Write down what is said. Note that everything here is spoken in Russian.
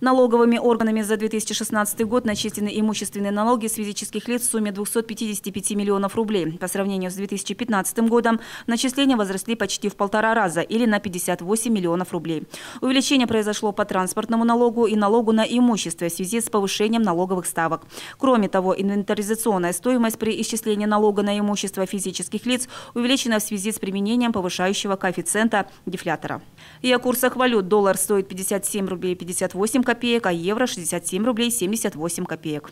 Налоговыми органами за 2016 год начислены имущественные налоги с физических лиц в сумме 255 миллионов рублей. По сравнению с 2015 годом начисления возросли почти в полтора раза или на 58 миллионов рублей. Увеличение произошло по транспортному налогу и налогу на имущество в связи с повышением налоговых ставок. Кроме того, инвентаризационная стоимость при исчислении налога на имущество физических лиц увеличена в связи с применением повышающего коэффициента дефлятора. И о курсах валют. Доллар стоит 57 рублей 58 копеек, а евро 67 рублей 78 копеек.